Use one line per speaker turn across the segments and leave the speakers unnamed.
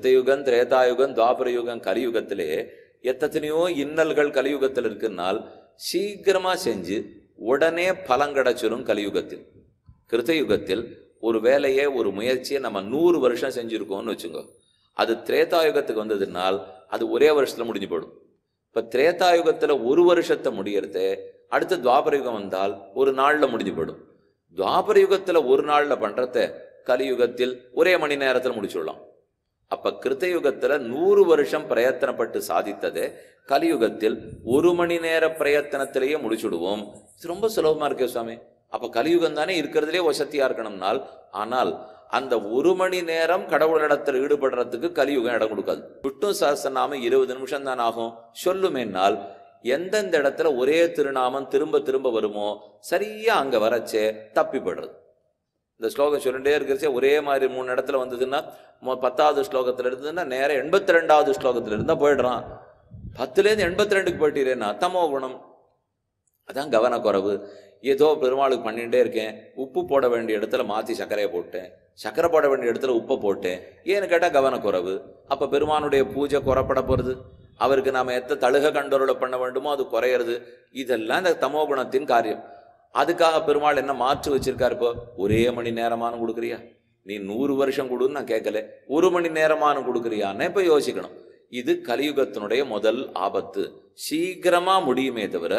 சித்தயுகம் திரேதாயுகம் துவாபர யுகம் கலியுகத்திலே எத்தனையோ இன்னல்கள் கலியுகத்தில் இருக்குன்னால் சீக்கிரமாக செஞ்சு உடனே பலம் கிடச்சிடும் கலியுகத்தில் கிருத்தயுகத்தில் ஒரு வேலையை ஒரு முயற்சியை நம்ம நூறு வருஷம் செஞ்சுருக்கோம்னு வச்சுக்கோ அது திரேதாயுகத்துக்கு வந்ததுனால் அது ஒரே வருஷத்தில் முடிஞ்சு போடும் இப்போ திரேதாயுகத்தில் ஒரு வருஷத்தை முடியறது அடுத்து துவாபரயுகம் வந்தால் ஒரு நாளில் முடிஞ்சு போடும் துவாபர ஒரு நாளில் பண்ணுறத கலியுகத்தில் ஒரே மணி நேரத்தில் முடிச்சுடலாம் அப்போ கிருத்தயுகத்தில் நூறு வருஷம் பிரயத்தனப்பட்டு சாதித்தது கலியுகத்தில் ஒரு மணி நேர பிரயத்தனத்திலேயே முடிச்சுடுவோம் இது ரொம்ப சுலபமாக இருக்கே சுவாமி அப்போ கலியுகம் தானே இருக்கிறதுலே வசத்தியா இருக்கணும்னால் ஆனால் அந்த ஒரு மணி நேரம் கடவுள் இடத்துல ஈடுபடுறதுக்கு கலியுகம் இடம் கொடுக்காது விட்டும் சஹசிரநாமம் இருபது நிமிஷம் தான் ஆகும் சொல்லுமேனால் எந்தெந்த இடத்துல ஒரே திருநாமம் திரும்ப திரும்ப வருமோ சரியா அங்க வரச்சே தப்பிப்படுறது இந்த ஸ்லோகம் சொல்லிட்டே இருக்கிறச்சே ஒரே மாதிரி மூணு இடத்துல வந்ததுன்னா பத்தாவது ஸ்லோகத்தில் இருந்ததுன்னா நேரம் எண்பத்தி ரெண்டாவது ஸ்லோகத்தில் இருந்தால் போயிடுறான் பத்துலேருந்து எண்பத்தி ரெண்டுக்கு போயிட்டீரேன்னா அத்தமோ குணம் அதான் கவனக்குறவு ஏதோ பெருமாளுக்கு பண்ணிகிட்டே இருக்கேன் உப்பு போட வேண்டிய இடத்துல மாற்றி சர்க்கரையை போட்டேன் சர்க்கரை போட வேண்டிய இடத்துல உப்பை போட்டேன் ஏன்னு கேட்டால் கவனக்குறைவு அப்போ பெருமானுடைய பூஜை குறைப்பட போகிறது அவருக்கு நாம் எத்த தழுக கண்டொருளை பண்ண வேண்டுமோ அது குறையிறது இதெல்லாம் இந்த தமோ குணத்தின் காரியம் அதுக்காக பெருமாள் என்ன மாற்று வச்சிருக்காரு இப்போ ஒரே மணி நேரமானு கொடுக்குறியா நீ நூறு வருஷம் கொடுன்னு நான் கேட்கல ஒரு மணி நேரமானு கொடுக்குறியான்னு இப்போ யோசிக்கணும் இது கலியுகத்தினுடைய முதல் ஆபத்து சீக்கிரமா முடியுமே தவிர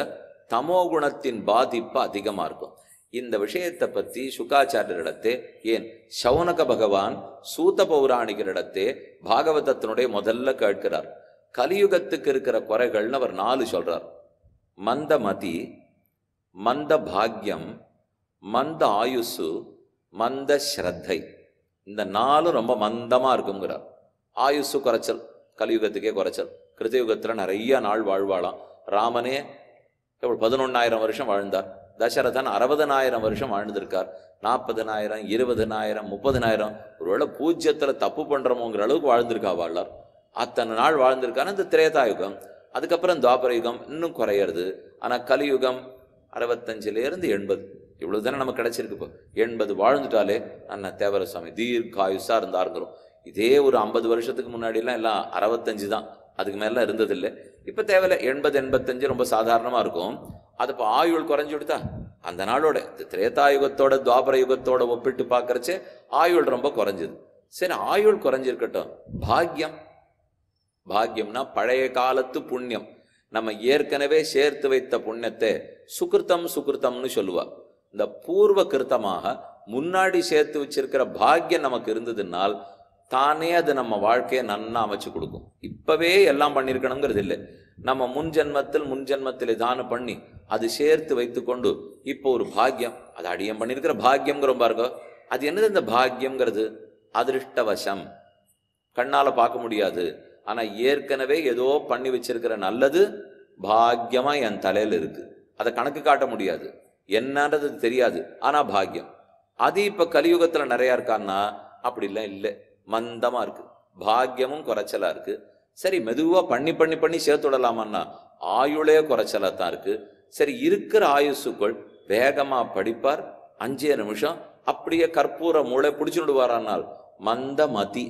தமோ குணத்தின் பாதிப்பு அதிகமா இருக்கும் இந்த விஷயத்தை பற்றி சுகாச்சாரியரிடத்தே ஏன் சவுனக பகவான் சூத பௌராணிகரிடத்தே பாகவதத்தினுடைய முதல்ல கேட்கிறார் கலியுகத்துக்கு இருக்கிற குறைகள்னு அவர் நாலு சொல்றார் மந்தமதி மந்த பாக்யம் மந்த ஆயுசு மந்த ஸ்ரத்தை இந்த நாளும் ரொம்ப மந்தமாக இருக்குங்கிறார் ஆயுசு குறைச்சல் கலியுகத்துக்கே குறைச்சல் கிருதயுகத்தில் நிறைய நாள் வாழ்வாளாம் ராமனே எவ்வளோ பதினொன்னாயிரம் வருஷம் வாழ்ந்தார் தசரதன் அறுபதனாயிரம் வருஷம் வாழ்ந்திருக்கார் நாற்பதனாயிரம் இருபதனாயிரம் முப்பதனாயிரம் ஒருவேளை பூஜ்யத்தில் தப்பு பண்ணுறோமோங்கிற அளவுக்கு வாழ்ந்திருக்கா வாழ்றார் அத்தனை நாள் வாழ்ந்திருக்காரு இந்த திரேதாயுகம் அதுக்கப்புறம் துவாபர யுகம் இன்னும் குறையிறது ஆனால் கலியுகம் அறுபத்தஞ்சிலேருந்து எண்பது இவ்வளோ தானே நமக்கு கிடச்சிருக்கு இப்போ எண்பது வாழ்ந்துட்டாலே அண்ணன் தேவர சுவாமி இருந்தா இருந்தாருங்கிறோம் இதே ஒரு ஐம்பது வருஷத்துக்கு முன்னாடி எல்லாம் அறுபத்தஞ்சு தான் அதுக்கு மேலாம் இருந்ததில்லை இப்போ தேவையில்ல எண்பது எண்பத்தஞ்சு ரொம்ப சாதாரணமாக இருக்கும் அது இப்போ ஆயுள் குறைஞ்சி விடுதா அந்த நாளோட இந்த திரேதாயுகத்தோட துவாபர யுகத்தோட ஒப்பிட்டு பார்க்குறச்சே ஆயுள் ரொம்ப குறைஞ்சது சரி ஆயுள் குறைஞ்சிருக்கட்டும் பாக்யம் பாக்யம்னா பழைய காலத்து புண்ணியம் நம்ம ஏற்கனவே சேர்த்து வைத்த புண்ணியத்தை சுகிருத்தம் சுகிருத்தம்னு சொல்லுவா இந்த பூர்வ கிருத்தமாக முன்னாடி சேர்த்து வச்சிருக்கிற பாக்கியம் நமக்கு இருந்ததுனால் தானே அது நம்ம வாழ்க்கையை நன்னா அமைச்சு கொடுக்கும் இப்பவே எல்லாம் பண்ணியிருக்கணுங்கிறது இல்லை நம்ம முன் ஜென்மத்தில் முன் ஜென்மத்தில் தானம் பண்ணி அது சேர்த்து வைத்து கொண்டு இப்போ ஒரு பாக்கியம் அது அடியம் பண்ணியிருக்கிற பாக்கியம்ங்கிற பாருங்க அது என்னது இந்த பாக்கியம்ங்கிறது அதிருஷ்டவசம் கண்ணால் பார்க்க முடியாது ஆனா ஏற்கனவே ஏதோ பண்ணி வச்சிருக்கிற நல்லது பாக்கியமா என் தலையில இருக்கு அதை கணக்கு காட்ட முடியாது என்னன்றது தெரியாது ஆனா பாக்கியம் அது இப்ப கலியுகத்துல நிறைய இருக்கான்னா அப்படிலாம் இல்லை மந்தமா இருக்கு பாக்கியமும் குறைச்சலா இருக்கு சரி மெதுவா பண்ணி பண்ணி பண்ணி சேர்த்து விடலாமா ஆயுளே குறைச்சலா தான் இருக்கு சரி இருக்கிற ஆயுசுக்குள் வேகமா படிப்பார் அஞ்சே நிமிஷம் அப்படியே கற்பூர மூளை மந்த மதி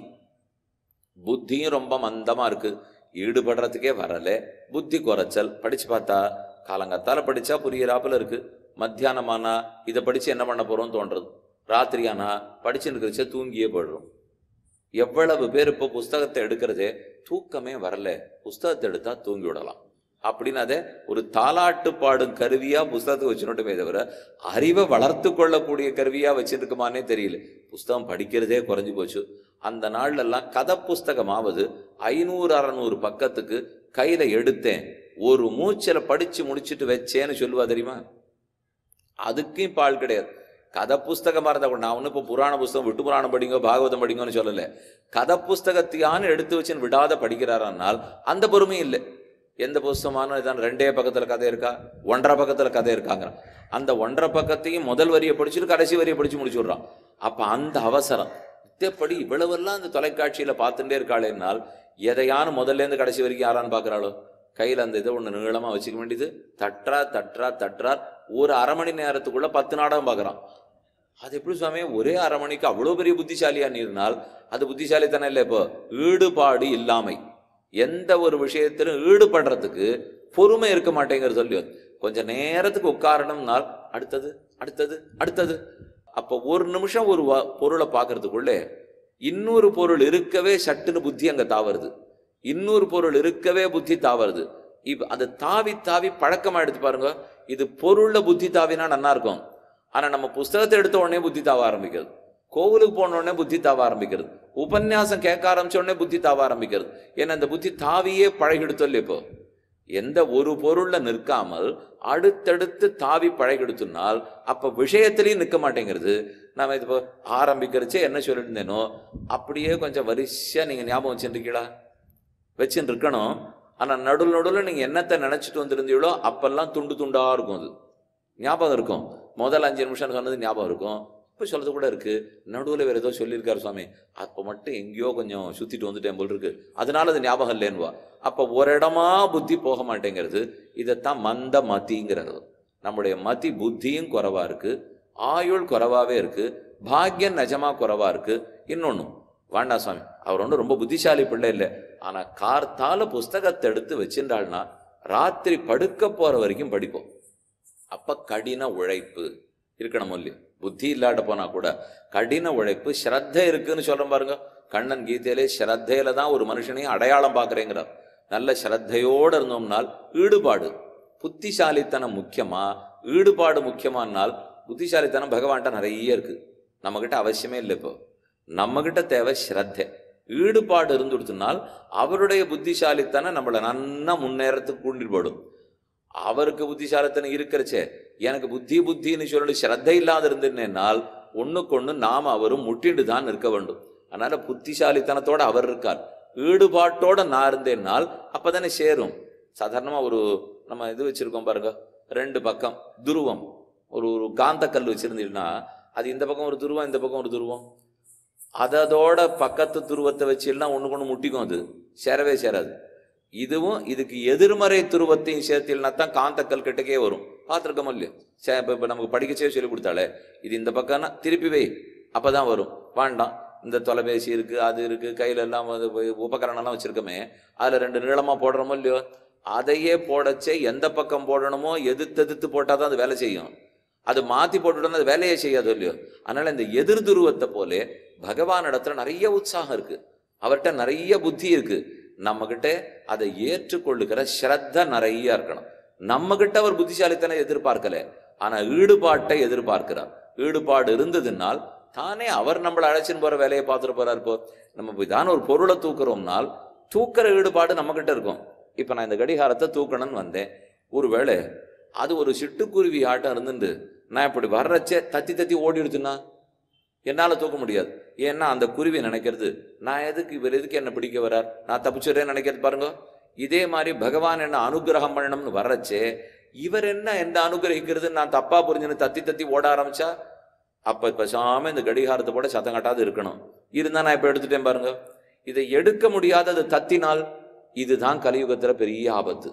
புத்தியும் ரொம்ப மந்தமாக இருக்குது ஈடுபடுறதுக்கே வரலை புத்தி குறைச்சல் படித்து பார்த்தா காலங்கத்தால் படித்தா புரியிறாப்பில் இருக்குது மத்தியானமானா இதை படித்து என்ன பண்ண போகிறோம்னு தோன்றது ராத்திரியானா படிச்சுன்னு இருக்கிறச்சே தூங்கியே போடுறோம் எவ்வளவு பேர் இப்போ புஸ்தகத்தை எடுக்கிறதே தூக்கமே வரல புஸ்தகத்தை எடுத்தால் தூங்கி விடலாம் அப்படின்னு அதே ஒரு தாலாட்டு பாடும் கருவியாக புஸ்தகத்தை வச்சுனட்டுமே தவிர அறிவை வளர்த்து கொள்ளக்கூடிய கருவியாக வச்சுருக்குமானே தெரியல புஸ்தகம் படிக்கிறதே குறைஞ்சி போச்சு அந்த நாள்லெல்லாம் கதை புஸ்தகமாவது ஐநூறு அறநூறு பக்கத்துக்கு கையில் எடுத்தேன் ஒரு மூச்சில் படித்து முடிச்சுட்டு வச்சேன்னு சொல்லுவா தெரியுமா அதுக்கும் பால் கிடையாது கதை புஸ்தகமாக இருந்தால் கூட நான் ஒன்றும் இப்போ புராண புஸ்தகம் விட்டு புராணம் படிங்க பாகவதம் படிங்கன்னு சொல்லலை கதை புஸ்தகத்தையான எடுத்து வச்சுன்னு விடாத படிக்கிறாரானால் அந்த பொறுமையும் இல்லை எந்த புஸ்தகமான இதான் ரெண்டே பக்கத்தில் கதை இருக்கா ஒன்றரை பக்கத்தில் கதை இருக்காங்க அந்த ஒன்றரை பக்கத்தையும் முதல் வரியை படிச்சுட்டு கடைசி வரியை படித்து முடிச்சு விட்றான் அப்போ அந்த அவசரம் சத்தியப்படி இவ்வளவெல்லாம் இந்த தொலைக்காட்சியில் பார்த்துட்டே இருக்காளேனால் எதையான முதல்லேருந்து கடைசி வரைக்கும் யாரான்னு பார்க்குறாளோ கையில் அந்த இதை ஒன்று நீளமாக வச்சுக்க வேண்டியது தற்றா தற்றா தட்டார் ஒரு அரை மணி நேரத்துக்குள்ளே பத்து நாடகம் பார்க்குறான் அது எப்படி சுவாமி ஒரே அரை மணிக்கு அவ்வளோ பெரிய புத்திசாலியா நீர்னால் அது புத்திசாலி தானே இல்லை இப்போ ஈடுபாடு இல்லாமை எந்த ஒரு விஷயத்திலும் ஈடுபடுறதுக்கு பொறுமை இருக்க மாட்டேங்கிற சொல்லி கொஞ்சம் நேரத்துக்கு உட்காரணம்னால் அடுத்தது அடுத்தது அடுத்தது அப்போ ஒரு நிமிஷம் ஒரு பொருளை பார்க்கறதுக்குள்ளே இன்னொரு பொருள் இருக்கவே சட்டுன்னு புத்தி அங்கே தாவருது இன்னொரு பொருள் இருக்கவே புத்தி தாவருது இப்போ அதை தாவி தாவி பழக்கமாக எடுத்து பாருங்க இது பொருளில் புத்தி தாவினா நல்லா இருக்கும் ஆனால் நம்ம புஸ்தகத்தை எடுத்த உடனே புத்தி தாவ ஆரம்பிக்கிறது கோவிலுக்கு போன உடனே புத்தி தாவ ஆரம்பிக்கிறது உபன்யாசம் கேட்க ஆரம்பிச்ச உடனே புத்தி தாவ ஆரம்பிக்கிறது ஏன்னா அந்த புத்தி தாவியே இல்லை இப்போ எந்த ஒரு பொருளில் நிற்காமல் அடுத்தடுத்து தாவி பழகிடுத்துனால் அப்போ விஷயத்திலையும் நிற்க மாட்டேங்கிறது நாம் இப்போ ஆரம்பிக்கிறச்சே என்ன சொல்லிட்டு இருந்தேனோ அப்படியே கொஞ்சம் வரிசையாக நீங்கள் ஞாபகம் வச்சுருக்கீங்களா வச்சுன்னு இருக்கணும் ஆனால் நடுவில் நடுவில் நீங்கள் என்னத்தை நினச்சிட்டு வந்திருந்தீங்களோ அப்பெல்லாம் துண்டு துண்டாக இருக்கும் அது ஞாபகம் இருக்கும் முதல் அஞ்சு நிமிஷம் சொன்னது ஞாபகம் இருக்கும் இப்போ சொல்கிறது கூட இருக்குது நடுவில் வேறு ஏதோ சொல்லியிருக்காரு சுவாமி அப்போ மட்டும் எங்கேயோ கொஞ்சம் சுற்றிட்டு வந்துட்டேன் போல் இருக்குது அதனால அது ஞாபகம் இல்லைன்னுவா அப்போ ஒரு இடமா புத்தி போக மாட்டேங்கிறது இதைத்தான் மந்த மதிங்கிறது நம்முடைய மதி புத்தியும் குறவாக இருக்குது ஆயுள் குறவாகவே இருக்குது பாக்யம் நிஜமாக குறவாக இருக்குது இன்னொன்று வாண்டா சுவாமி அவர் ஒன்றும் ரொம்ப புத்திசாலி பிள்ளை இல்லை ஆனால் கார்த்தால புஸ்தகத்தை எடுத்து வச்சிருந்தாள்னா ராத்திரி படுக்க போகிற வரைக்கும் படிப்போம் அப்போ கடின உழைப்பு இருக்கணும் இல்லையா புத்தி இல்லாட போனால் கூட கடின உழைப்பு ஸ்ரத்த இருக்குன்னு சொல்கிறோம் பாருங்க கண்ணன் கீதையிலே ஸ்ரத்தையில தான் ஒரு மனுஷனையும் அடையாளம் பார்க்குறேங்கிறார் நல்ல ஸ்ரத்தையோடு இருந்தோம்னால் ஈடுபாடு புத்திசாலித்தனம் முக்கியமாக ஈடுபாடு முக்கியமானால் புத்திசாலித்தனம் பகவான்கிட்ட நிறைய இருக்கு நம்மக்கிட்ட அவசியமே இல்லை இப்போ நம்மக்கிட்ட தேவை ஸ்ரத்த ஈடுபாடு இருந்து இருந்துடுத்துனால் அவருடைய புத்திசாலித்தனம் நம்மளை நன்ன முன்னேறத்துக்கு கூண்டில் போடும் அவருக்கு புத்திசாலித்தனம் இருக்கிறச்சே எனக்கு புத்தி புத்தின்னு சொல்லி ஸ்ரத்தை இல்லாத இருந்திருந்தேனால் ஒன்றுக்கொன்று நாம் அவரும் முட்டிண்டு தான் இருக்க வேண்டும் அதனால் புத்திசாலித்தனத்தோடு அவர் இருக்கார் ஈடுபாட்டோடு நான் இருந்தேன்னால் அப்போ தானே சேரும் சாதாரணமாக ஒரு நம்ம இது வச்சுருக்கோம் பாருங்க ரெண்டு பக்கம் துருவம் ஒரு ஒரு கல் வச்சுருந்தீங்கன்னா அது இந்த பக்கம் ஒரு துருவம் இந்த பக்கம் ஒரு துருவம் அதோட பக்கத்து துருவத்தை வச்சு ஒன்று கொண்டு முட்டிக்கும் அது சேரவே சேராது இதுவும் இதுக்கு எதிர்மறை துருவத்தையும் சேர்த்தில்னா தான் காந்த கிட்டக்கே வரும் பார்த்துருக்கோம் இல்லையா சே இப்போ நமக்கு படிக்கச்சே சொல்லி கொடுத்தாலே இது இந்த பக்கம்னா திருப்பி வை அப்போ தான் வரும் வேண்டாம் இந்த தொலைபேசி இருக்குது அது இருக்குது கையில் எல்லாம் அது உபகரணம்லாம் வச்சுருக்கோமே அதில் ரெண்டு நீளமாக போடுறோமோ இல்லையோ அதையே போடச்சே எந்த பக்கம் போடணுமோ எதிர்த்து எதிர்த்து போட்டால் தான் அது வேலை செய்யும் அது மாற்றி போட்டுட்டோம்னா அது வேலையே செய்யாது இல்லையோ அதனால் இந்த எதிர் துருவத்தை போலே பகவான் இடத்துல நிறைய உற்சாகம் இருக்குது அவர்கிட்ட நிறைய புத்தி இருக்குது நம்மக்கிட்ட அதை ஏற்றுக்கொள்ளுகிற ஸ்ரத்த நிறைய இருக்கணும் நம்மக்கிட்ட அவர் புத்திசாலித்தனை எதிர்பார்க்கல ஆனால் ஈடுபாட்டை எதிர்பார்க்கிறார் ஈடுபாடு இருந்ததுனால் தானே அவர் நம்மளை அழைச்சின்னு போகிற வேலையை பார்த்துட்டு போகிறார் இப்போ நம்ம இதான ஒரு பொருளை தூக்குறோம்னால் தூக்குற ஈடுபாடு நம்மக்கிட்ட இருக்கும் இப்போ நான் இந்த கடிகாரத்தை தூக்கணும்னு வந்தேன் ஒருவேளை அது ஒரு சிட்டுக்குருவி ஆட்டம் இருந்துட்டு நான் இப்படி வர்றச்சே தத்தி தத்தி ஓடி எடுத்துன்னா என்னால் தூக்க முடியாது ஏன்னா அந்த குருவி நினைக்கிறது நான் எதுக்கு இவர் எதுக்கு என்ன பிடிக்க வரார் நான் தப்பிச்சுடுறேன்னு நினைக்கிறது பாருங்க இதே மாதிரி பகவான் என்ன அனுகிரகம் பண்ணணும்னு வர்றச்சே இவர் என்ன எந்த அனுகிரகிக்கிறது நான் தப்பா புரிஞ்சுன்னு தத்தி தத்தி ஓட ஆரம்பிச்சா அப்ப பசாம இந்த கடிகாரத்தை போட சத்தம் கட்டாது இருக்கணும் இருந்தா நான் இப்ப எடுத்துட்டேன் பாருங்க இதை எடுக்க முடியாதது தத்தினால் இதுதான் கலியுகத்துல பெரிய ஆபத்து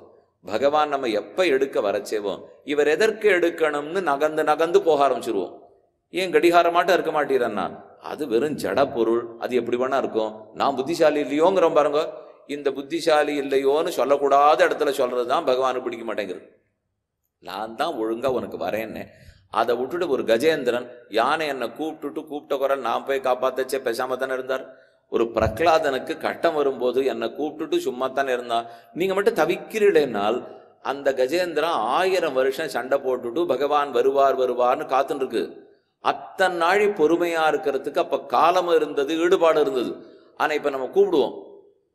பகவான் நம்ம எப்ப எடுக்க வரச்சேவோம் இவர் எதற்கு எடுக்கணும்னு நகர்ந்து நகர்ந்து போக ஆரம்பிச்சிருவோம் ஏன் கடிகாரமாட்ட இருக்க மாட்டேறேன்னா அது வெறும் ஜட பொருள் அது எப்படி வேணா இருக்கும் நான் புத்திசாலி இல்லையோங்கிறோம் பாருங்க இந்த புத்திசாலி இல்லையோன்னு சொல்லக்கூடாத இடத்துல சொல்றது தான் பகவானுக்கு பிடிக்க மாட்டேங்குது நான் தான் ஒழுங்கா உனக்கு வரேன்னு அதை விட்டுட்டு ஒரு கஜேந்திரன் யானை என்னை கூப்பிட்டுட்டு கூப்பிட்ட குரல் நான் போய் காப்பாத்தச்சே பேசாம தானே இருந்தார் ஒரு பிரகலாதனுக்கு கட்டம் வரும்போது என்னை கூப்பிட்டுட்டு சும்மா தானே இருந்தான் நீங்க மட்டும் தவிக்கிறீடனால் அந்த கஜேந்திரன் ஆயிரம் வருஷம் சண்டை போட்டுட்டு பகவான் வருவார் வருவார்னு காத்துன்னு இருக்கு அத்தனை நாழி பொறுமையாக இருக்கிறதுக்கு அப்போ காலமும் இருந்தது ஈடுபாடு இருந்தது ஆனால் இப்போ நம்ம கூப்பிடுவோம்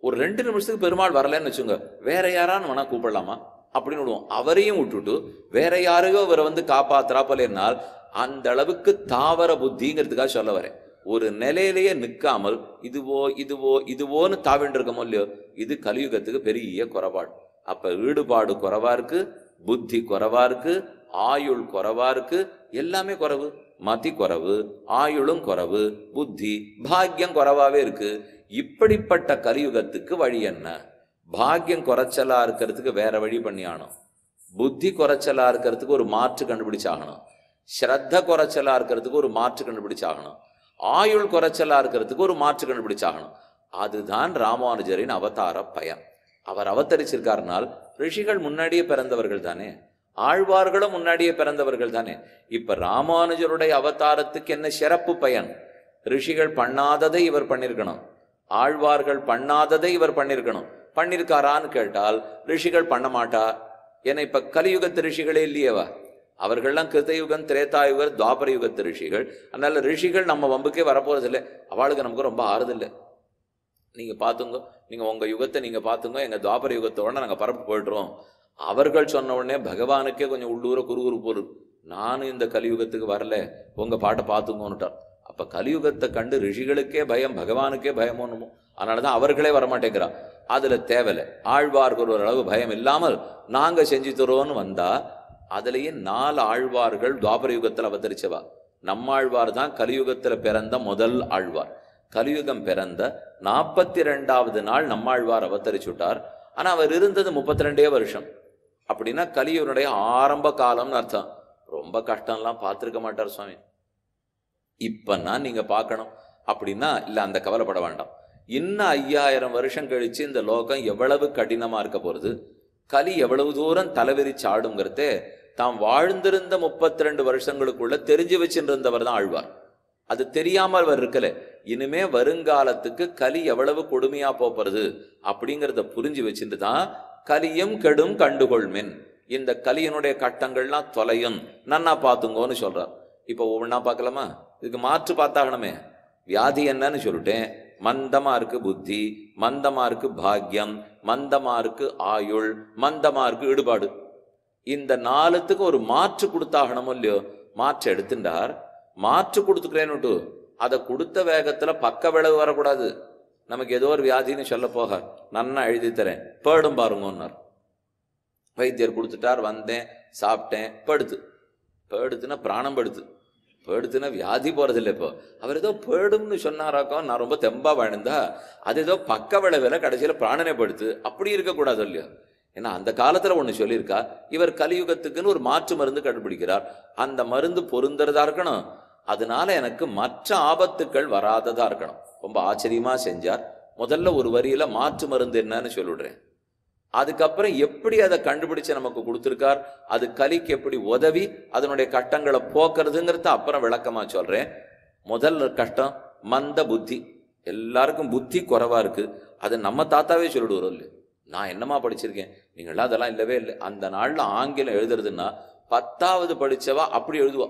ஒரு ரெண்டு நிமிஷத்துக்கு பெருமாள் வரலன்னு வச்சுங்க வேற யாரான்னு வேணா கூப்பிடலாமா அப்படின்னு விடுவோம் அவரையும் விட்டுட்டு வேற யாரையோ அவரை வந்து காப்பாத்துறாப்பலேனால் அந்த அளவுக்கு தாவர புத்திங்கிறதுக்காக சொல்ல வரேன் ஒரு நிலையிலேயே நிற்காமல் இதுவோ இதுவோ இதுவோன்னு தாவிண்டு இருக்கமோ இல்லையோ இது கலியுகத்துக்கு பெரிய குறைபாடு அப்போ ஈடுபாடு குறைவா இருக்கு புத்தி குறைவா இருக்கு ஆயுள் குறைவா இருக்கு எல்லாமே குறைவு மதி குறவு ஆயுளும் குறவு புத்தி பாக்கியம் குறவாவே இருக்கு இப்படிப்பட்ட கலியுகத்துக்கு வழி என்ன பாக்கியம் குறைச்சலா இருக்கிறதுக்கு வேற வழி பண்ணியானோம் புத்தி குறைச்சலா இருக்கிறதுக்கு ஒரு மாற்று கண்டுபிடிச்சாகணும் ஸ்ரத்த குறைச்சலா இருக்கிறதுக்கு ஒரு மாற்று கண்டுபிடிச்சாகணும் ஆயுள் குறைச்சலா இருக்கிறதுக்கு ஒரு மாற்று கண்டுபிடிச்சாகணும் அதுதான் ராமானுஜரின் அவதார பயன் அவர் அவதரிச்சிருக்காருனால் ரிஷிகள் முன்னாடியே பிறந்தவர்கள் தானே ஆழ்வார்களும் முன்னாடியே பிறந்தவர்கள் தானே இப்ப ராமானுஜருடைய அவதாரத்துக்கு என்ன சிறப்பு பயன் ரிஷிகள் பண்ணாததை இவர் பண்ணிருக்கணும் ஆழ்வார்கள் பண்ணாததை இவர் பண்ணிருக்கணும் பண்ணிருக்காரான்னு கேட்டால் ரிஷிகள் பண்ண மாட்டா ஏன்னா இப்ப கலியுகத்து ரிஷிகளே இல்லையவா அவர்கள்லாம் கிருதயுகம் திரேதாயுகர் துவாபர யுகத்து ரிஷிகள் அதனால ரிஷிகள் நம்ம வம்புக்கே வரப்போறது இல்லை அவளுக்கு நமக்கு ரொம்ப ஆறுதல் நீங்கள் பார்த்துங்க நீங்கள் உங்கள் யுகத்தை நீங்கள் பார்த்துங்க எங்கள் துவாபர யுகத்தோட நாங்கள் பரப்பு போயிடுறோம் அவர்கள் சொன்ன உடனே பகவானுக்கே கொஞ்சம் உள்ளூர குறுகுறு போரு நானும் இந்த கலியுகத்துக்கு வரல உங்கள் பாட்டை பார்த்துங்கோன்னுட்டார் அப்போ கலியுகத்தை கண்டு ரிஷிகளுக்கே பயம் பகவானுக்கே பயம் ஒன்றுமோ அதனால தான் அவர்களே வரமாட்டேங்கிறா அதில் தேவையில்லை ஆழ்வார்கள் ஓரளவு பயம் இல்லாமல் நாங்கள் செஞ்சு தரோன்னு வந்தால் அதுலேயே நாலு ஆழ்வார்கள் துவாபர யுகத்தில் அவதரிச்சவா நம்மாழ்வார் தான் கலியுகத்தில் பிறந்த முதல் ஆழ்வார் கலியுகம் பிறந்த நாற்பத்தி ரெண்டாவது நாள் நம்மாழ்வார் அவதரிச்சுட்டார் ஆனால் அவர் இருந்தது முப்பத்தி ரெண்டே வருஷம் அப்படின்னா கலியுனுடைய ஆரம்ப காலம்னு அர்த்தம் ரொம்ப கஷ்டம்லாம் பார்த்துருக்க மாட்டார் சுவாமி இப்பன்னா நீங்கள் பார்க்கணும் அப்படின்னா இல்லை அந்த கவலைப்பட வேண்டாம் இன்னும் ஐயாயிரம் வருஷம் கழித்து இந்த லோகம் எவ்வளவு கடினமாக இருக்க போகிறது கலி எவ்வளவு தூரம் தலைவிரிச்சு ஆடுங்கிறதே தாம் வாழ்ந்திருந்த முப்பத்தி ரெண்டு வருஷங்களுக்குள்ள தெரிஞ்சு வச்சுருந்தவர் தான் ஆழ்வார் அது தெரியாமல் அவர் இருக்கல இனிமே வருங்காலத்துக்கு கலி எவ்வளவு கொடுமையா போறது அப்படிங்கிறத புரிஞ்சு வச்சுட்டு தான் கலியும் கெடும் கண்டுகொள்மின் இந்த கலியனுடைய கட்டங்கள்லாம் தொலையும் நன்னா பார்த்துங்கோன்னு சொல்றார் இப்போ ஒவ்வொன்றா பார்க்கலாமா இதுக்கு மாற்று பார்த்தாகணுமே வியாதி என்னன்னு சொல்லிட்டேன் மந்தமாக இருக்கு புத்தி மந்தமாக இருக்கு பாக்யம் மந்தமாக இருக்கு ஆயுள் மந்தமாக இருக்கு ஈடுபாடு இந்த நாலுத்துக்கு ஒரு மாற்று கொடுத்தாகணுமோ இல்லையோ மாற்று எடுத்துட்டார் மாற்று கொடுத்துக்கிறேன்னுட்டு அதை கொடுத்த வேகத்தில் பக்க விளைவு வரக்கூடாது நமக்கு ஏதோ ஒரு வியாதின்னு சொல்ல போக நன்னா எழுதி தரேன் பேடும் பாருங்கன்னார் வைத்தியர் கொடுத்துட்டார் வந்தேன் சாப்பிட்டேன் படுத்து பேடுத்துனா பிராணம் படுத்து பேடுத்துனா வியாதி இல்லை இப்போ அவர் ஏதோ பேடும்னு சொன்னாராக்கோ நான் ரொம்ப தெம்பாக வாழ்ந்தா அது ஏதோ பக்க விளைவில் கடைசியில் பிராணனை படுத்து அப்படி இருக்கக்கூடாது இல்லையா ஏன்னா அந்த காலத்தில் ஒன்று சொல்லியிருக்கா இவர் கலியுகத்துக்குன்னு ஒரு மாற்று மருந்து கண்டுபிடிக்கிறார் அந்த மருந்து பொருந்துறதா இருக்கணும் அதனால எனக்கு மற்ற ஆபத்துக்கள் வராததா இருக்கணும் ரொம்ப ஆச்சரியமா செஞ்சார் முதல்ல ஒரு வரியில மாற்று மருந்து என்னன்னு சொல்லிடுறேன் அதுக்கப்புறம் எப்படி அதை கண்டுபிடிச்சு நமக்கு கொடுத்துருக்கார் அது கலிக்கு எப்படி உதவி அதனுடைய கட்டங்களை போக்குறதுங்கிறத அப்புறம் விளக்கமா சொல்றேன் முதல்ல கஷ்டம் மந்த புத்தி எல்லாருக்கும் புத்தி குறைவா இருக்கு அது நம்ம தாத்தாவே சொல்லிடுவோம் இல்லை நான் என்னமா படிச்சிருக்கேன் நீங்களாம் அதெல்லாம் இல்லவே இல்லை அந்த நாளில் ஆங்கிலம் எழுதுறதுன்னா பத்தாவது படித்தவா அப்படி எழுதுவா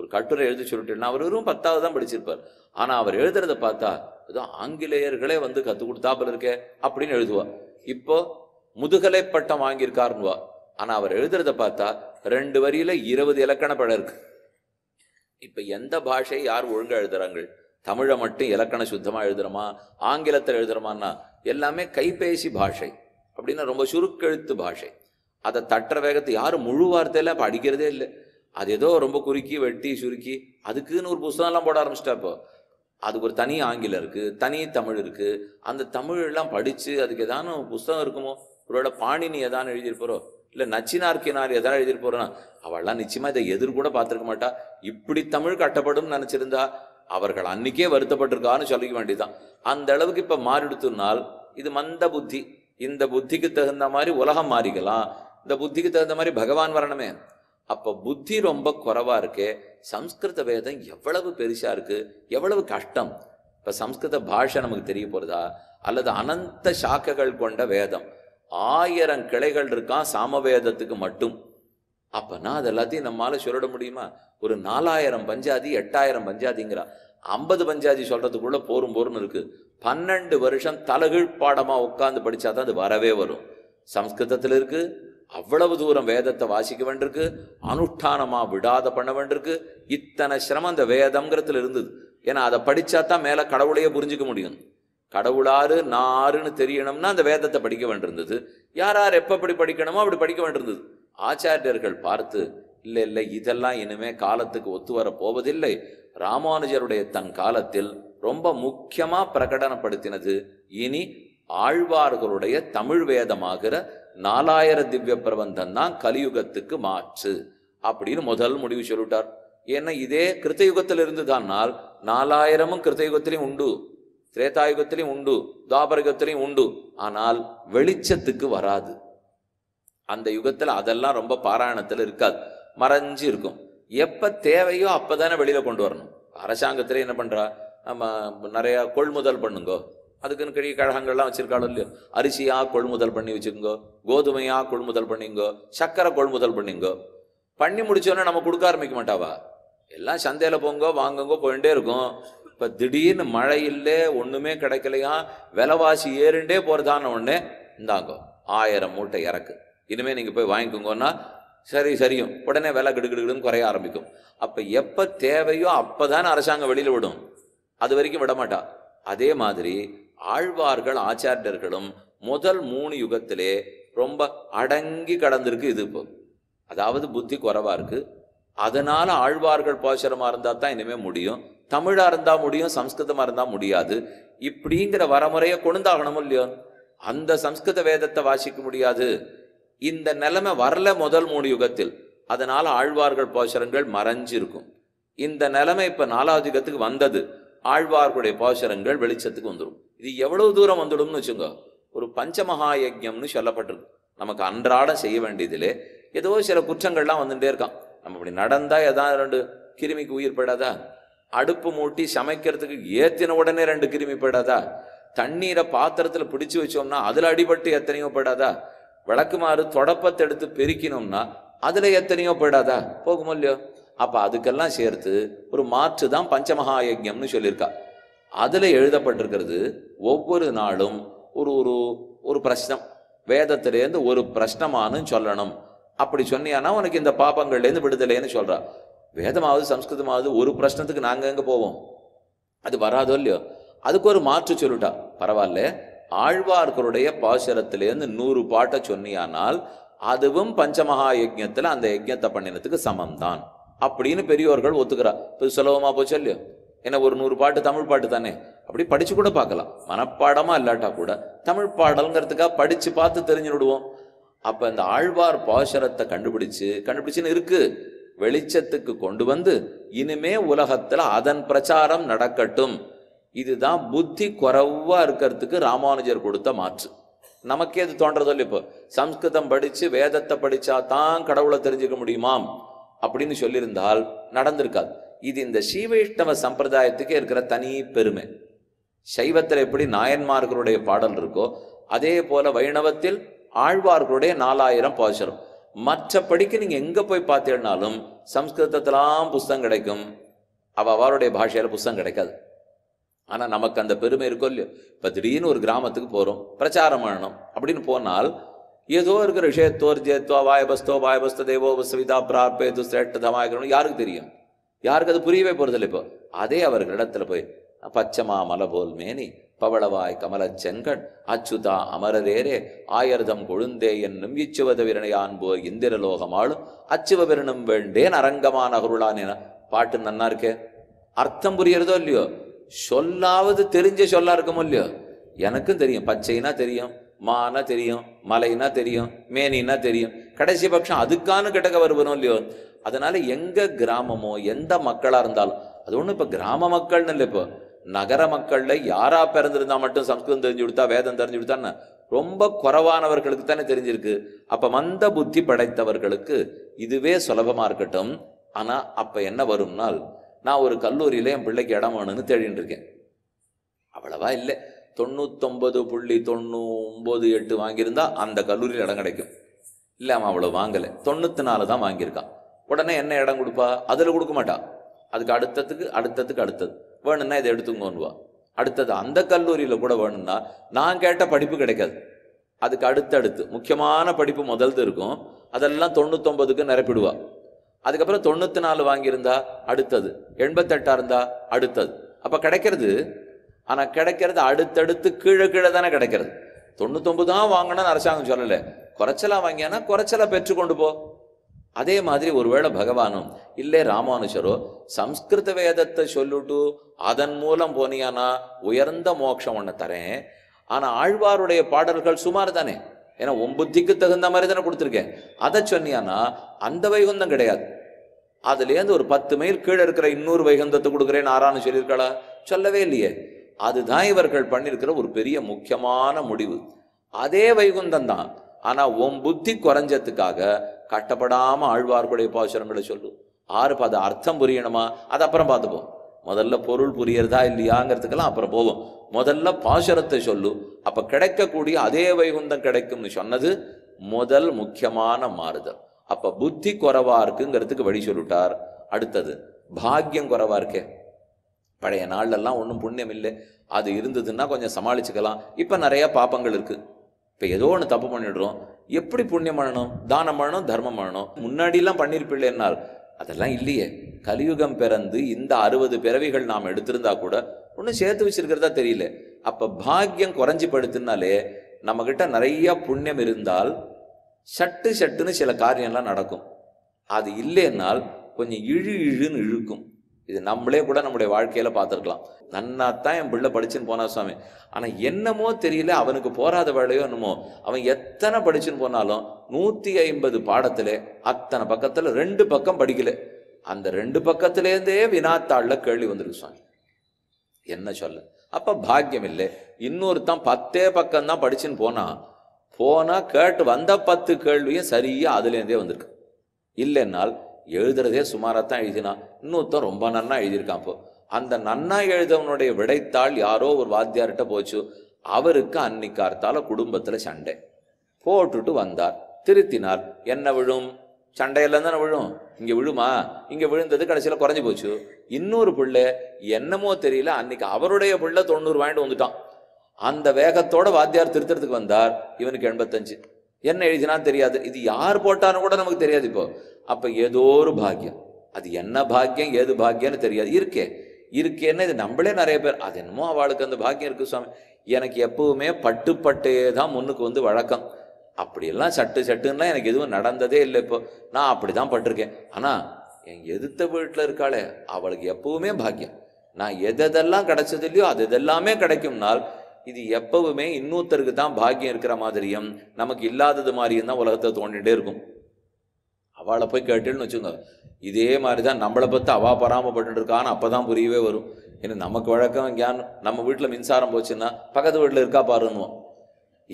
ஒரு கட்டுரை எழுதி சொல்லிட்டேன்னா அவர் வெறும் பத்தாவது தான் படிச்சிருப்பார் ஆனால் அவர் எழுதுறத பார்த்தா ஏதோ ஆங்கிலேயர்களே வந்து கற்றுக் கொடுத்தாப்புல இருக்கே அப்படின்னு எழுதுவா இப்போ முதுகலை பட்டம் வாங்கியிருக்காருன்னுவா ஆனால் அவர் எழுதுறதை பார்த்தா ரெண்டு வரியில் இருபது இலக்கண படம் இருக்கு இப்போ எந்த பாஷையை யார் ஒழுங்காக எழுதுறாங்க தமிழை மட்டும் இலக்கண சுத்தமாக எழுதுறமா ஆங்கிலத்தில் எழுதுகிறோமான்னா எல்லாமே கைபேசி பாஷை அப்படின்னா ரொம்ப சுருக்கெழுத்து பாஷை அதை தட்டுற வேகத்தை யாரும் முழு வார்த்தையில் அப்போ அடிக்கிறதே இல்லை அது ஏதோ ரொம்ப குறுக்கி வெட்டி சுருக்கி அதுக்குன்னு ஒரு புஸ்தகம்லாம் போட ஆரம்பிச்சிட்டா இப்போ அதுக்கு ஒரு தனி ஆங்கிலம் இருக்குது தனி தமிழ் இருக்குது அந்த தமிழெல்லாம் படித்து அதுக்கு ஏதான புஸ்தகம் இருக்குமோ இவரோட பாணினி எதானு எழுதியிருப்பாரோ இல்லை நச்சினார்க்கினார் எதாவது எழுதியிருப்பாரோன்னா அவள்லாம் நிச்சயமாக இதை எதிர் கூட பார்த்துருக்க மாட்டா இப்படி தமிழ் கட்டப்படும் நினச்சிருந்தா அவர்கள் அன்னைக்கே வருத்தப்பட்டிருக்கான்னு சொல்லிக்க வேண்டியதுதான் அந்த அளவுக்கு இப்போ மாறிடுத்துனால் இது மந்த புத்தி இந்த புத்திக்கு தகுந்த மாதிரி உலகம் மாறிக்கலாம் இந்த புத்திக்கு தகுந்த மாதிரி பகவான் வரணுமே அப்போ புத்தி ரொம்ப குறவா இருக்கு சம்ஸ்கிருத வேதம் எவ்வளவு பெருசாக இருக்குது எவ்வளவு கஷ்டம் இப்போ சம்ஸ்கிருத பாஷை நமக்கு தெரிய போகிறதா அல்லது அனந்த சாக்கைகள் கொண்ட வேதம் ஆயிரம் கிளைகள் இருக்கான் சாமவேதத்துக்கு மட்டும் அப்போனா அது எல்லாத்தையும் நம்மளால் சொல்லிட முடியுமா ஒரு நாலாயிரம் பஞ்சாதி எட்டாயிரம் பஞ்சாதிங்கிறா ஐம்பது பஞ்சாதி சொல்கிறதுக்குள்ளே போரும் போரும் இருக்குது பன்னெண்டு வருஷம் தலகீழ் பாடமாக உட்காந்து படிச்சாதான் அது வரவே வரும் சம்ஸ்கிருதத்தில் இருக்குது அவ்வளவு தூரம் வேதத்தை வாசிக்க வேண்டியிருக்கு அனுஷ்டானமாக விடாத பண்ண வேண்டியிருக்கு இத்தனை சிரமம் அந்த வேதம்ங்கிறதுல இருந்தது ஏன்னா அதை படித்தா தான் மேலே கடவுளையே புரிஞ்சிக்க முடியும் கடவுளாறு நாருன்னு தெரியணும்னா அந்த வேதத்தை படிக்க வேண்டியிருந்தது யார் யார் எப்போ படி படிக்கணுமோ அப்படி படிக்க வேண்டியிருந்தது ஆச்சாரியர்கள் பார்த்து இல்லை இல்லை இதெல்லாம் இனிமே காலத்துக்கு ஒத்து வர போவதில்லை ராமானுஜருடைய தன் காலத்தில் ரொம்ப முக்கியமாக பிரகடனப்படுத்தினது இனி ஆழ்வார்களுடைய தமிழ் வேதமாகிற நாலாயிர திவ்ய பிரபந்தம் தான் கலியுகத்துக்கு மாற்று அப்படின்னு முதல் முடிவு சொல்லிட்டார் ஏன்னா இதே கிருத்தயுகத்தில் இருந்துதானால் நாலாயிரமும் கிருத்தயுகத்திலையும் உண்டு திரேதாயுகத்திலையும் உண்டு துவாபரயுகத்திலையும் உண்டு ஆனால் வெளிச்சத்துக்கு வராது அந்த யுகத்தில் அதெல்லாம் ரொம்ப பாராயணத்தில் இருக்காது மறைஞ்சு இருக்கும் எப்போ தேவையோ அப்போ தானே வெளியில் கொண்டு வரணும் அரசாங்கத்தில் என்ன பண்ணுறா நம்ம நிறையா கொள்முதல் பண்ணுங்கோ அதுக்குன்னு கழிவு கழகங்கள்லாம் வச்சுருக்காளோ இல்லையோ அரிசியாக கொள்முதல் பண்ணி வச்சுக்கோங்கோ கோதுமையாக கொள்முதல் பண்ணிங்கோ சக்கரை கொள்முதல் பண்ணிங்கோ பண்ணி முடிச்சோன்னே நம்ம கொடுக்க ஆரம்பிக்க மாட்டாவா எல்லாம் சந்தையில் போங்கோ வாங்குங்கோ போயிட்டே இருக்கும் இப்போ திடீர்னு மழை இல்லை ஒன்றுமே கிடைக்கலையா விலைவாசி ஏறிண்டே போகிறதான ஒன்று இந்தாங்கோ ஆயிரம் மூட்டை இறக்கு இனிமேல் நீங்கள் போய் வாங்கிக்கோங்கன்னா சரி சரியும் உடனே விலை கிடுகிடுன்னு குறைய ஆரம்பிக்கும் அப்போ எப்போ தேவையோ அப்போ தானே அரசாங்கம் வெளியில் விடும் அது வரைக்கும் விடமாட்டா அதே மாதிரி ஆழ்வார்கள் ஆச்சாரியர்களும் முதல் மூணு யுகத்திலே ரொம்ப அடங்கி கடந்திருக்கு இது இப்போ அதாவது புத்தி குறைவாக இருக்குது அதனால் ஆழ்வார்கள் போஷரமாக இருந்தால் தான் இனிமேல் முடியும் தமிழாக இருந்தால் முடியும் சம்ஸ்கிருதமாக இருந்தால் முடியாது இப்படிங்கிற வரமுறையை கொண்டாகணும் இல்லையோ அந்த சம்ஸ்கிருத வேதத்தை வாசிக்க முடியாது இந்த நிலைமை வரல முதல் மூணு யுகத்தில் அதனால் ஆழ்வார்கள் போஷரங்கள் மறைஞ்சிருக்கும் இந்த நிலைமை இப்போ நாலாவது யுகத்துக்கு வந்தது ஆழ்வார்களுடைய போஷரங்கள் வெளிச்சத்துக்கு வந்துடும் இது எவ்வளவு தூரம் வந்துடும்னு வச்சுங்க ஒரு பஞ்சமகா யஜ்யம்னு சொல்லப்பட்டிருக்கு நமக்கு அன்றாடம் செய்ய வேண்டியதில் ஏதோ சில குற்றங்கள்லாம் வந்துட்டே இருக்கான் நம்ம இப்படி நடந்தால் ஏதாவது ரெண்டு கிருமிக்கு உயிர் போயிடாதா அடுப்பு மூட்டி சமைக்கிறதுக்கு ஏற்றின உடனே ரெண்டு கிருமி போயிடாதா தண்ணீரை பாத்திரத்தில் பிடிச்சு வச்சோம்னா அதில் அடிபட்டு எத்தனையோ விளக்கு விளக்குமாறு தொடப்பத்தை எடுத்து பெருக்கினோம்னா அதில் எத்தனையோ போயிடாதா போகுமோ இல்லையோ அப்போ அதுக்கெல்லாம் சேர்த்து ஒரு மாற்று தான் பஞ்சமகா யஜ்யம்னு சொல்லியிருக்கா அதில் எழுதப்பட்டிருக்கிறது ஒவ்வொரு நாளும் ஒரு ஒரு ஒரு பிரச்சனம் வேதத்திலேருந்து ஒரு பிரச்சனமானு சொல்லணும் அப்படி சொன்னியானா உனக்கு இந்த பாப்பங்கள்லேருந்து விடுதலைன்னு சொல்கிறா வேதமாவது சம்ஸ்கிருதமாவது ஒரு பிரச்சனத்துக்கு நாங்கள் எங்கே போவோம் அது வராதோ இல்லையோ அதுக்கு ஒரு மாற்று சொல்லிட்டா பரவாயில்ல ஆழ்வார்களுடைய பாசுரத்திலேருந்து நூறு பாட்டை சொன்னியானால் அதுவும் பஞ்சமகா யஜ்யத்தில் அந்த யஜ்யத்தை பண்ணினத்துக்கு சமம் தான் அப்படின்னு பெரியோர்கள் ஒத்துக்கிறா இப்போ சுலபமாக போச்சு இல்லையோ ஏன்னா ஒரு நூறு பாட்டு தமிழ் பாட்டு தானே அப்படி படித்து கூட பார்க்கலாம் மனப்பாடமாக இல்லாட்டா கூட தமிழ் பாடலுங்கிறதுக்காக படித்து பார்த்து தெரிஞ்சு விடுவோம் அப்போ இந்த ஆழ்வார் பாசரத்தை கண்டுபிடிச்சு கண்டுபிடிச்சுன்னு இருக்கு வெளிச்சத்துக்கு கொண்டு வந்து இனிமே உலகத்தில் அதன் பிரச்சாரம் நடக்கட்டும் இதுதான் புத்தி குறைவாக இருக்கிறதுக்கு ராமானுஜர் கொடுத்த மாற்று நமக்கே இது இல்லை இப்போ சம்ஸ்கிருதம் படித்து வேதத்தை படித்தா தான் கடவுளை தெரிஞ்சுக்க முடியுமாம் அப்படின்னு சொல்லியிருந்தால் நடந்திருக்காது இது இந்த ஸ்ரீவைஷ்ணவ சம்பிரதாயத்துக்கே இருக்கிற தனி பெருமை சைவத்தில் எப்படி நாயன்மார்களுடைய பாடல் இருக்கோ அதே போல வைணவத்தில் ஆழ்வார்களுடைய நாலாயிரம் பாசரம் மற்றபடிக்கு நீங்கள் எங்கே போய் பார்த்தேன்னாலும் சம்ஸ்கிருதத்திலாம் புஸ்தம் கிடைக்கும் அவ அவருடைய பாஷையில் புஸ்தம் கிடைக்காது ஆனால் நமக்கு அந்த பெருமை இருக்கோ இல்லையோ இப்போ திடீர்னு ஒரு கிராமத்துக்கு போகிறோம் பிரச்சாரம் பண்ணணும் அப்படின்னு போனால் ஏதோ இருக்கிற விஷயத்தோர் ஜேத்வா வாயபஸ்தோ வாயபஸ்த தேவோ விதா பிரார்பேது சிரேட்ட யாருக்கு தெரியும் யாருக்கு அது புரியவே இல்லை இப்போ அதே அவர்களிடத்தில் போய் பச்சமா மலபோல் மேனி பவளவாய் கமல செங்கண் அச்சுதா அமரரேரே ஆயர்தம் கொழுந்தே என்னும் இச்சுவத விரணையான் போய் இந்திரலோகமாளும் அச்சுவ விரணும் வேண்டேன் அரங்கமான அருளான் என பாட்டு நன்னா இருக்கே அர்த்தம் புரியறதோ இல்லையோ சொல்லாவது தெரிஞ்ச சொல்லா இருக்குமோ இல்லையோ எனக்கும் தெரியும் பச்சைனா தெரியும் மானா தெரியும் மலைனா தெரியும் மேனின்னா தெரியும் கடைசி பட்சம் அதுக்கான கிட்டக்க வருவனும் இல்லையோ அதனால் எங்கள் கிராமமோ எந்த மக்களாக இருந்தாலும் அது ஒன்றும் இப்போ கிராம மக்கள்னு இல்லை இப்போ நகர மக்களில் யாராக பிறந்திருந்தால் மட்டும் சம்ஸ்கிருதம் தெரிஞ்சு கொடுத்தா வேதம் தெரிஞ்சு கொடுத்தான்னு ரொம்ப குறவானவர்களுக்கு தானே தெரிஞ்சிருக்கு அப்போ மந்த புத்தி படைத்தவர்களுக்கு இதுவே சுலபமாக இருக்கட்டும் ஆனால் அப்போ என்ன வரும்னால் நான் ஒரு கல்லூரியில் என் பிள்ளைக்கு இடம் வேணும்னு தேடின்னு இருக்கேன் அவ்வளவா இல்லை தொண்ணூத்தொம்பது புள்ளி தொண்ணூ எட்டு வாங்கியிருந்தா அந்த கல்லூரியில் இடம் கிடைக்கும் இல்லை அவன் அவ்வளோ வாங்கலை தொண்ணூற்றி நாலு தான் வாங்கியிருக்கான் உடனே என்ன இடம் கொடுப்பா அதில் கொடுக்க மாட்டா அதுக்கு அடுத்ததுக்கு அடுத்ததுக்கு அடுத்தது வேணும்னா இதை எடுத்துங்கோன்னுவா அடுத்தது அந்த கல்லூரியில் கூட வேணும்னா நான் கேட்ட படிப்பு கிடைக்காது அதுக்கு அடுத்தடுத்து முக்கியமான படிப்பு முதல்து இருக்கும் அதெல்லாம் தொண்ணூத்தொம்பதுக்கு நிரப்பிடுவா அதுக்கப்புறம் தொண்ணூற்றி நாலு வாங்கியிருந்தா அடுத்தது எண்பத்தெட்டா இருந்தா அடுத்தது அப்போ கிடைக்கிறது ஆனால் கிடைக்கிறது அடுத்தடுத்து கீழே கீழே தானே கிடைக்கிறது தொண்ணூத்தொம்பது தான் வாங்கினா அரசாங்கம் சொல்லலை குறைச்சலா வாங்கியானா குறைச்சலா கொண்டு போ அதே மாதிரி ஒருவேளை பகவானும் இல்லை ராமானுஷரோ சம்ஸ்கிருத வேதத்தை சொல்லிட்டு அதன் மூலம் போனியானா உயர்ந்த மோட்சம் ஒன்று தரேன் ஆனால் ஆழ்வாருடைய பாடல்கள் சுமார் தானே ஏன்னா உன் புத்திக்கு தகுந்த மாதிரி தானே கொடுத்துருக்கேன் அதை சொன்னியானா அந்த வைகுந்தம் கிடையாது அதுலேருந்து ஒரு பத்து மைல் கீழே இருக்கிற இன்னொரு வைகுந்தத்தை கொடுக்குறேன் ஆறானு சொல்லியிருக்காளா சொல்லவே இல்லையே அதுதான் இவர்கள் பண்ணியிருக்கிற ஒரு பெரிய முக்கியமான முடிவு அதே வைகுந்தம் தான் ஆனால் உன் புத்தி குறைஞ்சதுக்காக கட்டப்படாமல் ஆழ்வார்க்குடைய பாசுரங்களை சொல்லும் ஆறு அது அர்த்தம் புரியணுமா அது அப்புறம் பார்த்துப்போம் முதல்ல பொருள் புரியறதா இல்லையாங்கிறதுக்கெல்லாம் அப்புறம் போவோம் முதல்ல பாசுரத்தை சொல்லு அப்போ கிடைக்கக்கூடிய அதே வைகுந்தம் கிடைக்கும்னு சொன்னது முதல் முக்கியமான மாறுதல் அப்போ புத்தி குறவா இருக்குங்கிறதுக்கு வழி சொல்லிட்டார் அடுத்தது பாக்கியம் குறவா இருக்கே பழைய நாள்லெல்லாம் ஒன்றும் புண்ணியம் இல்லை அது இருந்ததுன்னா கொஞ்சம் சமாளிச்சுக்கலாம் இப்போ நிறைய பாப்பங்கள் இருக்குது இப்போ ஏதோ ஒன்று தப்பு பண்ணிடுறோம் எப்படி புண்ணியம் பண்ணணும் தானம் பண்ணணும் தர்மம் பண்ணணும் முன்னாடிலாம் என்னால் அதெல்லாம் இல்லையே கலியுகம் பிறந்து இந்த அறுபது பிறவிகள் நாம் எடுத்திருந்தா கூட ஒன்றும் சேர்த்து வச்சிருக்கிறதா தெரியல அப்போ பாக்கியம் குறைஞ்சி படுத்துனாலே நம்மக்கிட்ட நிறையா புண்ணியம் இருந்தால் சட்டு சட்டுன்னு சில காரியம்லாம் நடக்கும் அது இல்லைன்னால் கொஞ்சம் இழு இழுன்னு இழுக்கும் இது நம்மளே கூட நம்முடைய வாழ்க்கையில பார்த்துருக்கலாம் நன்னா தான் என் பிள்ளை படிச்சுன்னு போனா சுவாமி ஆனா என்னமோ தெரியல அவனுக்கு போராத வேலையோ என்னமோ அவன் எத்தனை படிச்சுன்னு போனாலும் நூத்தி ஐம்பது பாடத்துல அத்தனை பக்கத்துல ரெண்டு பக்கம் படிக்கல அந்த ரெண்டு பக்கத்திலேருந்தே வினாத்தாளில் கேள்வி வந்துருக்கு சுவாமி என்ன சொல்ல அப்ப பாக்கியம் இல்லை இன்னொருத்தான் பத்தே பக்கம் தான் படிச்சுன்னு போனா போனா கேட்டு வந்த பத்து கேள்வியும் சரியா அதுலேருந்தே வந்திருக்கு இல்லைன்னால் எழுதுறதே சுமாராக தான் எழுதினான் இன்னொருத்தன் ரொம்ப நன்னா எழுதியிருக்கான் அப்போ அந்த நன்னா எழுதவனுடைய விடைத்தாள் யாரோ ஒரு வாத்தியார்கிட்ட போச்சு அவருக்கு அர்த்தால குடும்பத்தில் சண்டை போட்டுட்டு வந்தார் திருத்தினார் என்ன விழும் சண்டையில தானே விழும் இங்கே விழுமா இங்கே விழுந்தது கடைசியில் குறைஞ்சி போச்சு இன்னொரு புள்ள என்னமோ தெரியல அன்னைக்கு அவருடைய பிள்ளை தொண்ணூறு வாங்கிட்டு வந்துட்டான் அந்த வேகத்தோட வாத்தியார் திருத்தறதுக்கு வந்தார் இவனுக்கு எண்பத்தஞ்சு என்ன எழுதினா தெரியாது இது யார் போட்டான்னு கூட நமக்கு தெரியாது இப்போ அப்போ ஏதோ ஒரு பாக்கியம் அது என்ன பாக்கியம் ஏது பாக்கியம்னு தெரியாது இருக்கே இருக்கேன்னு இது நம்மளே நிறைய பேர் அது என்னமோ அவளுக்கு அந்த பாக்கியம் இருக்குது சுவாமி எனக்கு எப்பவுமே பட்டு பட்டையே தான் முன்னுக்கு வந்து வழக்கம் அப்படியெல்லாம் சட்டு சட்டுன்னா எனக்கு எதுவும் நடந்ததே இல்லை இப்போ நான் அப்படி தான் பட்டிருக்கேன் ஆனால் என் எதிர்த்த வீட்டில் இருக்காளே அவளுக்கு எப்பவுமே பாக்கியம் நான் எதெல்லாம் கிடைச்சது இல்லையோ அது எதெல்லாமே கிடைக்கும்னால் இது எப்பவுமே இன்னொருத்தருக்கு தான் பாக்கியம் இருக்கிற மாதிரியும் நமக்கு இல்லாதது மாதிரியும் தான் உலகத்தை தோண்டிகிட்டே இருக்கும் அவளை போய் கேட்டுன்னு வச்சுக்கோங்க இதே மாதிரி தான் நம்மளை பற்றி அவள் பராமப்பட்டு இருக்கான்னு அப்போ தான் புரியவே வரும் ஏன்னா நமக்கு வழக்கம் கேன் நம்ம வீட்டில் மின்சாரம் போச்சுன்னா பக்கத்து வீட்டில் இருக்கா பாருன்னுவோம்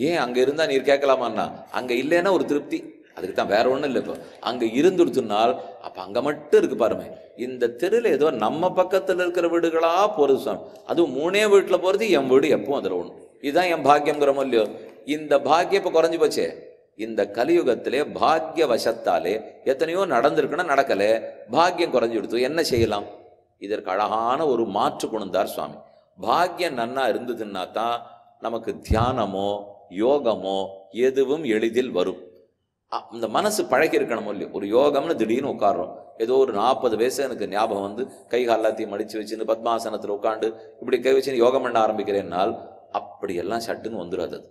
ஏன் அங்கே இருந்தால் நீர் கேட்கலாமான்னா அங்கே இல்லைன்னா ஒரு திருப்தி அதுக்கு தான் வேற ஒன்றும் இல்லை இப்போ அங்கே இருந்துருத்துனால் அப்போ அங்கே மட்டும் இருக்கு பாருமே இந்த தெருவில் ஏதோ நம்ம பக்கத்தில் இருக்கிற வீடுகளாக போகிறது சாமி அதுவும் மூணே வீட்டில் போகிறது என் வீடு எப்பவும் அதில் ஒன்று இதுதான் என் பாக்கியங்கிற இல்லையோ இந்த பாக்கியம் இப்போ குறைஞ்சி போச்சே இந்த கலியுகத்திலே பாக்கிய வசத்தாலே எத்தனையோ நடந்திருக்குன்னா நடக்கல பாக்கியம் குறைஞ்சு கொடுத்து என்ன செய்யலாம் இதற்கு அழகான ஒரு மாற்று கொண்டார் சுவாமி பாக்கியம் நன்னா இருந்ததுன்னா தான் நமக்கு தியானமோ யோகமோ எதுவும் எளிதில் வரும் இந்த மனசு பழகி இருக்கணும் இல்லையோ ஒரு யோகம்னு திடீர்னு உட்காடுறோம் ஏதோ ஒரு நாற்பது வயசு எனக்கு ஞாபகம் வந்து கை எல்லாத்தையும் மடித்து வச்சுன்னு பத்மாசனத்தில் உட்காந்து இப்படி கை வச்சுன்னு யோகம் பண்ண ஆரம்பிக்கிறேன்னால் அப்படியெல்லாம் சட்டுன்னு வந்துடாது அது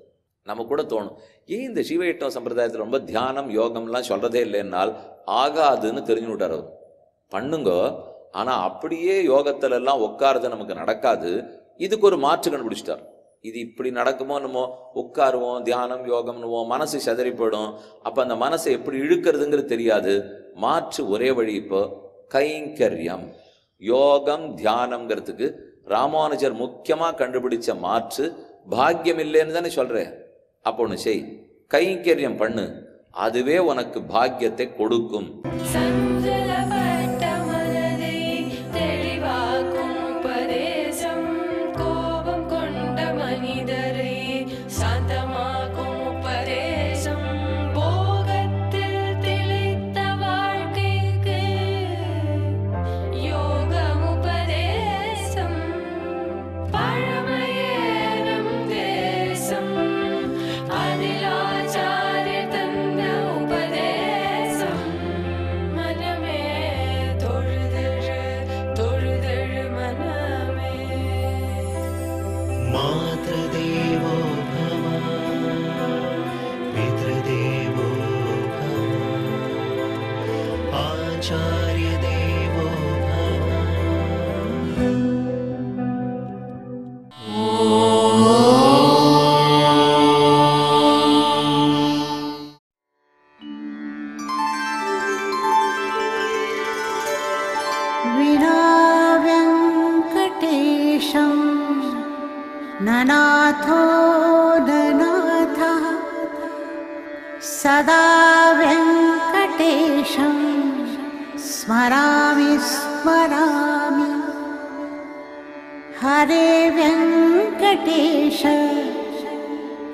நம்ம கூட தோணும் ஏன் இந்த சீவைட்டோ சம்பிரதாயத்தில் ரொம்ப தியானம் யோகம்லாம் சொல்கிறதே இல்லைன்னால் ஆகாதுன்னு தெரிஞ்சு விட்டார் பண்ணுங்க ஆனால் அப்படியே யோகத்துல எல்லாம் உட்காரது நமக்கு நடக்காது இதுக்கு ஒரு மாற்று கண்டுபிடிச்சிட்டார் இது இப்படி நடக்குமோ நம்ம உட்காருவோம் தியானம் யோகம்னுவோம் மனசு செதறி போயிடும் அப்போ அந்த மனசை எப்படி இழுக்கிறதுங்கிறது தெரியாது மாற்று ஒரே வழி இப்போ கைங்கரியம் யோகம் தியானம்ங்கிறதுக்கு ராமானுஜர் முக்கியமாக கண்டுபிடிச்ச மாற்று பாக்கியம் இல்லைன்னு தானே சொல்கிறேன் அப்போ ஒன்று செய் கைங்கரியம் பண்ணு அதுவே உனக்கு பாக்கியத்தை கொடுக்கும்